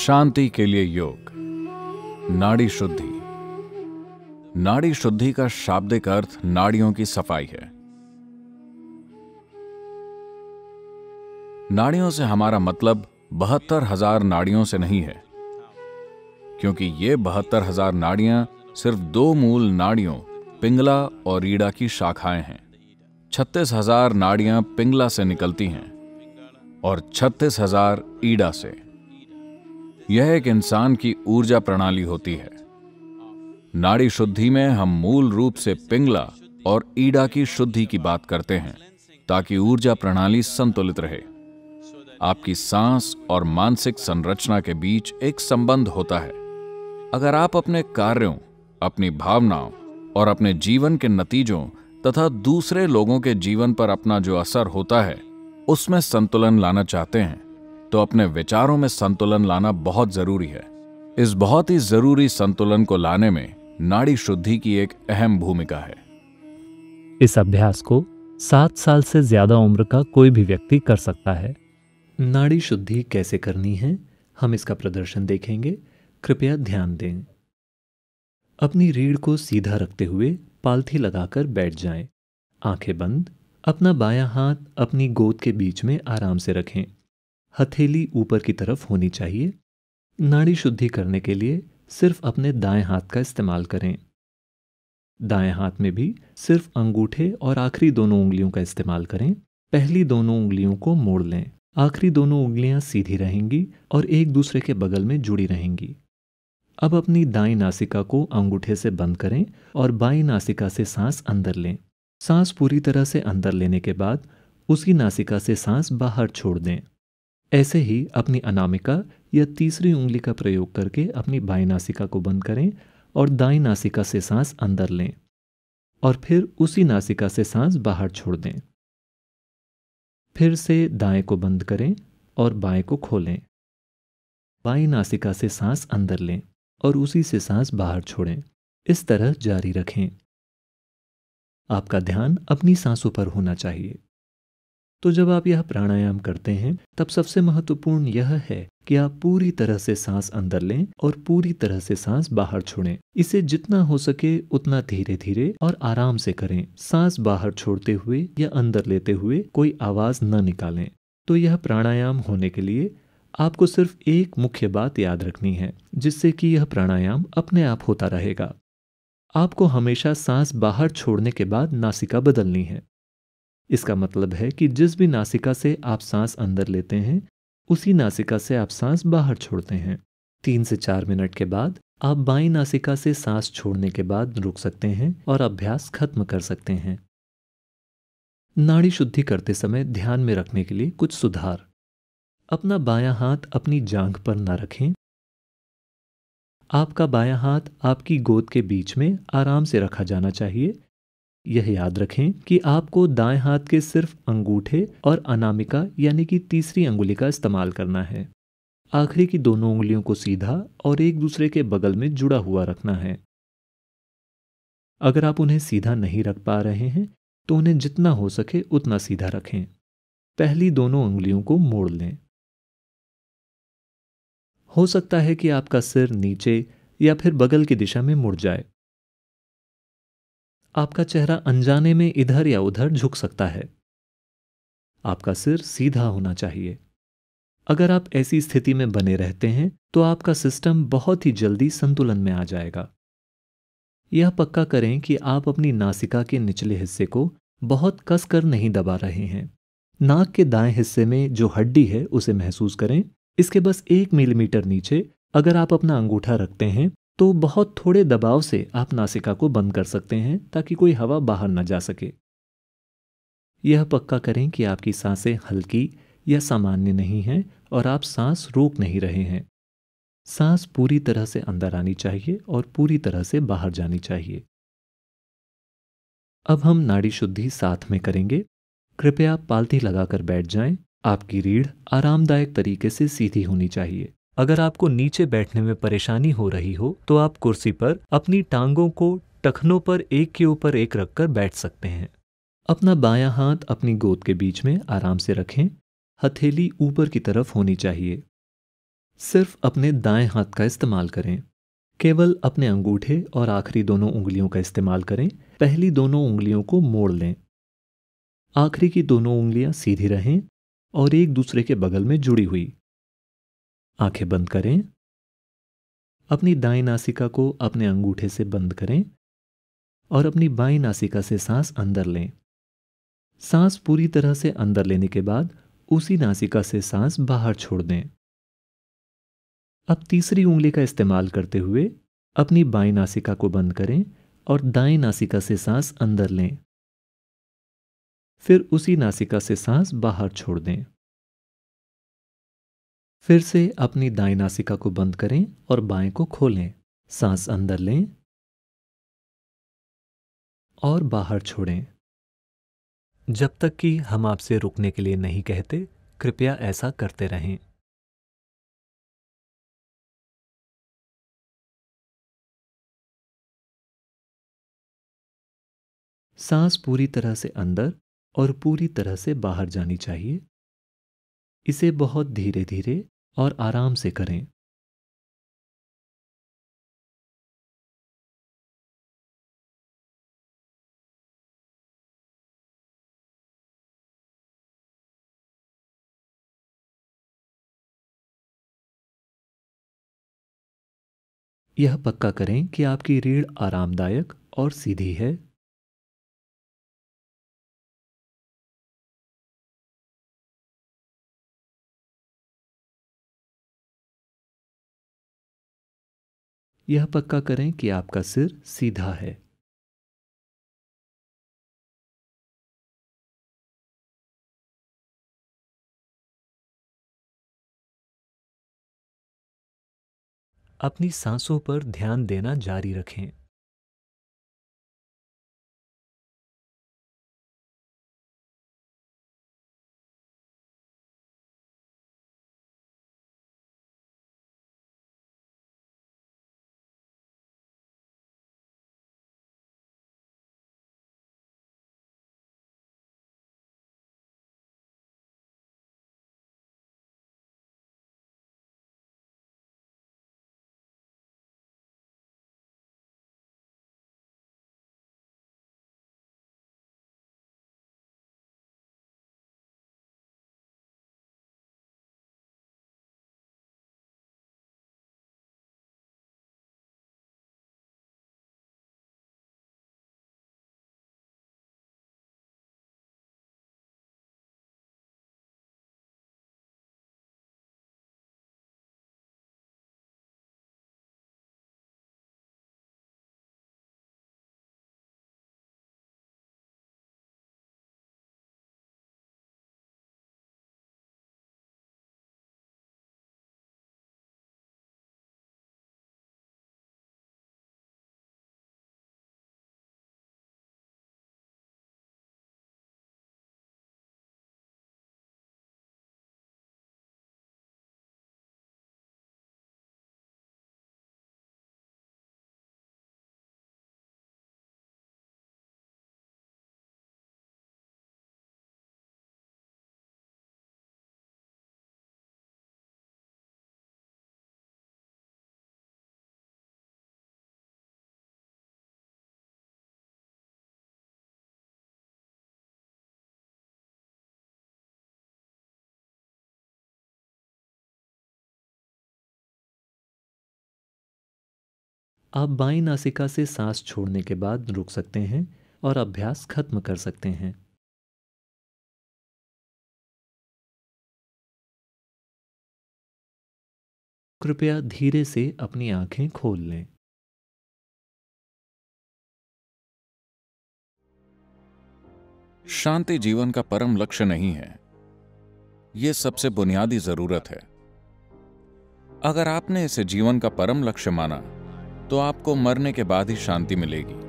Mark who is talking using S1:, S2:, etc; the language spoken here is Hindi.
S1: शांति के लिए योग नाड़ी शुद्धि नाड़ी शुद्धि का शाब्दिक अर्थ नाड़ियों की सफाई है नाड़ियों से हमारा मतलब बहत्तर हजार नाड़ियों से नहीं है क्योंकि ये बहत्तर हजार नाड़ियां सिर्फ दो मूल नाड़ियों पिंगला और रीड़ा की शाखाएं हैं छत्तीस हजार नाड़ियां पिंगला से निकलती हैं और छत्तीस हजार ईड़ा से यह एक इंसान की ऊर्जा प्रणाली होती है नाड़ी शुद्धि में हम मूल रूप से पिंगला और ईडा की शुद्धि की बात करते हैं ताकि ऊर्जा प्रणाली संतुलित रहे आपकी सांस और मानसिक संरचना के बीच एक संबंध होता है अगर आप अपने कार्यों अपनी भावनाओं और अपने जीवन के नतीजों तथा दूसरे लोगों के जीवन पर अपना जो असर होता है उसमें संतुलन लाना चाहते हैं तो अपने विचारों में संतुलन लाना बहुत जरूरी है इस बहुत ही जरूरी संतुलन को लाने में नाड़ी शुद्धि की एक अहम भूमिका है
S2: इस अभ्यास को सात साल से ज्यादा उम्र का कोई भी व्यक्ति कर सकता है नाड़ी शुद्धि कैसे करनी है हम इसका प्रदर्शन देखेंगे कृपया ध्यान दें अपनी रीढ़ को सीधा रखते हुए पालथी लगाकर बैठ जाएं, आंखें बंद अपना बायां हाथ अपनी गोद के बीच में आराम से रखें हथेली ऊपर की तरफ होनी चाहिए नाड़ी शुद्धि करने के लिए सिर्फ अपने दाएं हाथ का इस्तेमाल करें दाएं हाथ में भी सिर्फ अंगूठे और आखिरी दोनों उंगलियों का इस्तेमाल करें पहली दोनों उंगलियों को मोड़ लें आखिरी दोनों उंगलियां सीधी रहेंगी और एक दूसरे के बगल में जुड़ी रहेंगी अब अपनी दाई नासिका को अंगूठे से बंद करें और बाई नासिका से सांस अंदर लें सांस पूरी तरह से अंदर लेने के बाद उसी नासिका से सांस बाहर छोड़ दें ऐसे ही अपनी अनामिका या तीसरी उंगली का प्रयोग करके अपनी बाई नासिका को बंद करें और दाई नासिका से सांस अंदर लें और फिर उसी नासिका से सांस बाहर छोड़ दें फिर से दाएं को बंद करें और बाएं को खोलें बाई नासिका से सांस अंदर लें और उसी से सांस बाहर छोड़ें इस तरह जारी रखें आपका ध्यान अपनी सांसों पर होना चाहिए तो जब आप यह प्राणायाम करते हैं तब सबसे महत्वपूर्ण यह है कि आप पूरी तरह से सांस अंदर लें और पूरी तरह से सांस बाहर छोड़ें इसे जितना हो सके उतना धीरे धीरे और आराम से करें सांस बाहर छोड़ते हुए या अंदर लेते हुए कोई आवाज न निकालें तो यह प्राणायाम होने के लिए आपको सिर्फ एक मुख्य बात याद रखनी है जिससे कि यह प्राणायाम अपने आप होता रहेगा आपको हमेशा सांस बाहर छोड़ने के बाद नासिका बदलनी है इसका मतलब है कि जिस भी नासिका से आप सांस अंदर लेते हैं उसी नासिका से आप सांस बाहर छोड़ते हैं तीन से चार मिनट के बाद आप बाई नासिका से सांस छोड़ने के बाद रुक सकते हैं और अभ्यास खत्म कर सकते हैं नाड़ी शुद्धि करते समय ध्यान में रखने के लिए कुछ सुधार अपना बायां हाथ अपनी जांघ पर न रखें आपका बायां हाथ आपकी गोद के बीच में आराम से रखा जाना चाहिए यह याद रखें कि आपको दाएं हाथ के सिर्फ अंगूठे और अनामिका यानी कि तीसरी अंगुली का इस्तेमाल करना है आखिरी की दोनों उंगलियों को सीधा और एक दूसरे के बगल में जुड़ा हुआ रखना है अगर आप उन्हें सीधा नहीं रख पा रहे हैं तो उन्हें जितना हो सके उतना सीधा रखें पहली दोनों उंगलियों को मोड़ लें हो सकता है कि आपका सिर नीचे या फिर बगल की दिशा में मुड़ जाए आपका चेहरा अनजाने में इधर या उधर झुक सकता है आपका सिर सीधा होना चाहिए अगर आप ऐसी स्थिति में बने रहते हैं तो आपका सिस्टम बहुत ही जल्दी संतुलन में आ जाएगा यह पक्का करें कि आप अपनी नासिका के निचले हिस्से को बहुत कसकर नहीं दबा रहे हैं नाक के दाएं हिस्से में जो हड्डी है उसे महसूस करें इसके बस एक मिलीमीटर नीचे अगर आप अपना अंगूठा रखते हैं तो बहुत थोड़े दबाव से आप नासिका को बंद कर सकते हैं ताकि कोई हवा बाहर न जा सके यह पक्का करें कि आपकी सांसें हल्की या सामान्य नहीं हैं और आप सांस रोक नहीं रहे हैं सांस पूरी तरह से अंदर आनी चाहिए और पूरी तरह से बाहर जानी चाहिए अब हम नाड़ी शुद्धि साथ में करेंगे कृपया पालथी लगाकर बैठ जाएं, आपकी रीढ़ आरामदायक तरीके से सीधी होनी चाहिए अगर आपको नीचे बैठने में परेशानी हो रही हो तो आप कुर्सी पर अपनी टांगों को टखनों पर एक के ऊपर एक रखकर बैठ सकते हैं अपना बायां हाथ अपनी गोद के बीच में आराम से रखें हथेली ऊपर की तरफ होनी चाहिए सिर्फ अपने दाएं हाथ का इस्तेमाल करें केवल अपने अंगूठे और आखिरी दोनों उंगलियों का इस्तेमाल करें पहली दोनों उंगलियों को मोड़ लें आखिरी की दोनों उंगलियां सीधी रहें और एक दूसरे के बगल में जुड़ी हुई आंखें बंद करें अपनी दाएं नासिका को अपने अंगूठे से बंद करें और अपनी बाई नासिका से सांस अंदर लें सांस पूरी तरह से अंदर लेने के बाद उसी नासिका से सांस बाहर छोड़ दें अब तीसरी उंगली का इस्तेमाल करते हुए अपनी बाई नासिका को बंद करें और दाएं नासिका से सांस अंदर लें फिर उसी नासिका से सांस बाहर छोड़ दें
S3: फिर से अपनी दाएं नासिका को बंद करें और बाएं को खोलें सांस अंदर लें और बाहर छोड़ें जब तक कि हम आपसे रुकने के लिए नहीं कहते कृपया ऐसा करते रहें सांस पूरी तरह से अंदर और पूरी तरह से बाहर जानी चाहिए इसे बहुत धीरे धीरे और आराम से करें यह पक्का करें कि आपकी रीढ़ आरामदायक और सीधी है यह पक्का करें कि आपका सिर सीधा है अपनी सांसों पर ध्यान देना जारी रखें आप बाई नासिका से सांस छोड़ने के बाद रुक सकते हैं और अभ्यास खत्म कर सकते हैं कृपया धीरे से अपनी आंखें खोल लें शांति जीवन का परम लक्ष्य नहीं है यह सबसे
S1: बुनियादी जरूरत है अगर आपने इसे जीवन का परम लक्ष्य माना तो आपको मरने के बाद ही शांति मिलेगी